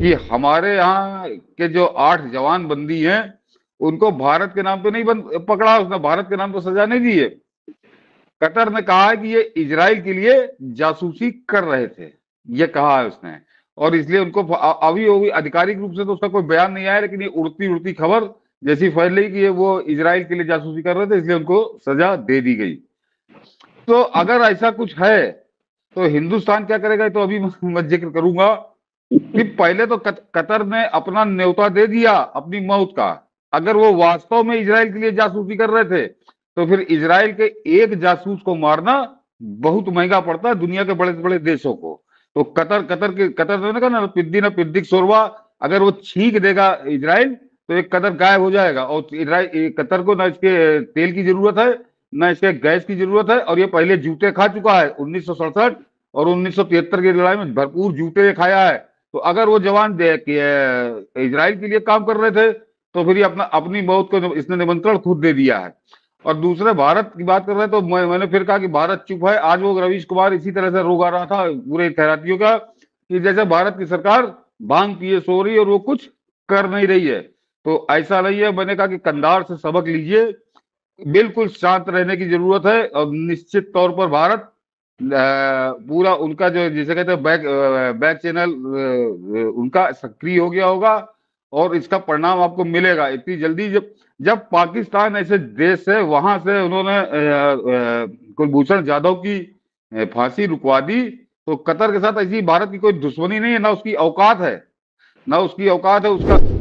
कि हमारे यहाँ के जो आठ जवान बंदी हैं उनको भारत के नाम पे नहीं बंद पकड़ा उसने भारत के नाम पे सजा नहीं दी है कतर ने कहा है कि ये इजराइल के लिए जासूसी कर रहे थे ये कहा है उसने और इसलिए उनको अभी होगी आधिकारिक रूप से तो उसका कोई बयान नहीं आया लेकिन ये उड़ती उड़ती खबर जैसी फैल रही कि ये वो इसराइल के लिए जासूसी कर रहे थे इसलिए उनको सजा दे दी गई तो अगर ऐसा कुछ है तो हिंदुस्तान क्या करेगा तो अभी मैं जिक्र करूंगा कि पहले तो कतर ने अपना न्योता दे दिया अपनी मौत का अगर वो वास्तव में इसराइल के लिए जासूसी कर रहे थे तो फिर इसराइल के एक जासूस को मारना बहुत महंगा पड़ता है दुनिया के बड़े बड़े देशों को तो कतर कतर के कतर तो ने कहा ना पिद्दी ना पिद्दी शोरवा अगर वो छींक देगा इसराइल तो एक कतर गायब हो जाएगा और इसराइल कतर को ना इसके तेल की जरूरत है ना इसके गैस की जरूरत है और ये पहले जूते खा चुका है उन्नीस और उन्नीस की लड़ाई में भरपूर जूते खाया है तो अगर वो जवान इसराइल के लिए काम कर रहे थे तो फिर अपना अपनी मौत को इसने निमंत्रण खुद दे दिया है और दूसरे भारत की बात कर रहे हैं तो मैं, मैंने फिर कहा कि भारत चुप है आज वो रवीश कुमार इसी तरह से रोगा रहा था पूरे तैरातियों का कि जैसे भारत की सरकार भांग पिए सो रही और वो कुछ कर नहीं रही है तो ऐसा नहीं है मैंने कहा कि कंधार से सबक लीजिए बिल्कुल शांत रहने की जरूरत है और निश्चित तौर पर भारत पूरा उनका जो जिसे कहते हैं बैक बैक चैनल उनका सक्रिय हो गया होगा और इसका परिणाम आपको मिलेगा इतनी जल्दी जब जब पाकिस्तान ऐसे देश है वहां से उन्होंने कुलभूषण जाधव की फांसी रुकवा दी तो कतर के साथ ऐसी भारत की कोई दुश्मनी नहीं है ना उसकी औकात है ना उसकी औकात है उसका